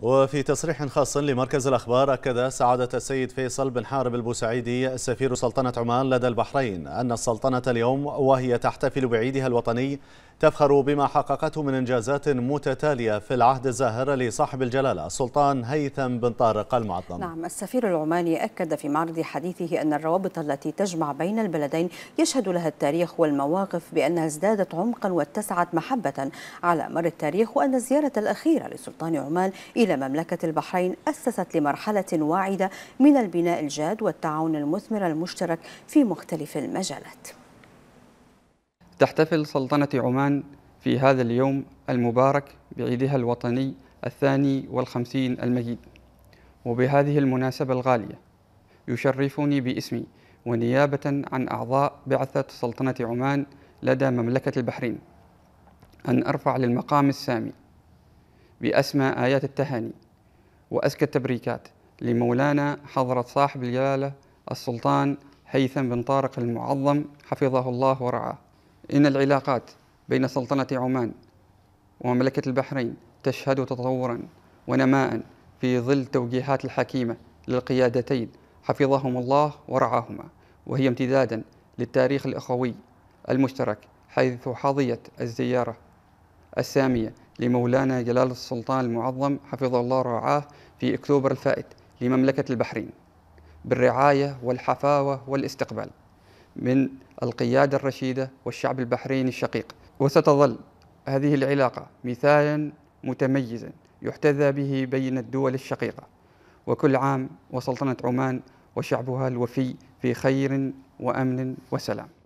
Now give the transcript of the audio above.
وفي تصريح خاص لمركز الأخبار أكد سعادة السيد فيصل بن حارب البوسعيدي سفير سلطنة عمان لدى البحرين أن السلطنة اليوم وهي تحتفل بعيدها الوطني تفخر بما حققته من إنجازات متتالية في العهد الزاهر لصاحب الجلالة السلطان هيثم بن طارق المعظم نعم السفير العماني أكد في معرض حديثه أن الروابط التي تجمع بين البلدين يشهد لها التاريخ والمواقف بأنها ازدادت عمقا واتسعت محبة على مر التاريخ وأن الزيارة الأخيرة لسلطان عمان إلى مملكة البحرين أسست لمرحلة واعدة من البناء الجاد والتعاون المثمر المشترك في مختلف المجالات تحتفل سلطنة عمان في هذا اليوم المبارك بعيدها الوطني الثاني والخمسين المجيد وبهذه المناسبة الغالية يشرفني باسمي ونيابة عن أعضاء بعثة سلطنة عمان لدى مملكة البحرين أن أرفع للمقام السامي بأسمى آيات التهاني وأزكى التبريكات لمولانا حضرة صاحب الجلالة السلطان هيثم بن طارق المعظم حفظه الله ورعاه إن العلاقات بين سلطنة عمان ومملكة البحرين تشهد تطورا ونماء في ظل توجيهات الحكيمة للقيادتين حفظهم الله ورعاهما وهي امتدادا للتاريخ الأخوي المشترك حيث حظيت الزيارة السامية لمولانا جلال السلطان المعظم حفظه الله رعاه في أكتوبر الفائت لمملكة البحرين بالرعاية والحفاوة والاستقبال من القيادة الرشيدة والشعب البحريني الشقيق وستظل هذه العلاقة مثالا متميزا يحتذى به بين الدول الشقيقة وكل عام وسلطنة عمان وشعبها الوفي في خير وأمن وسلام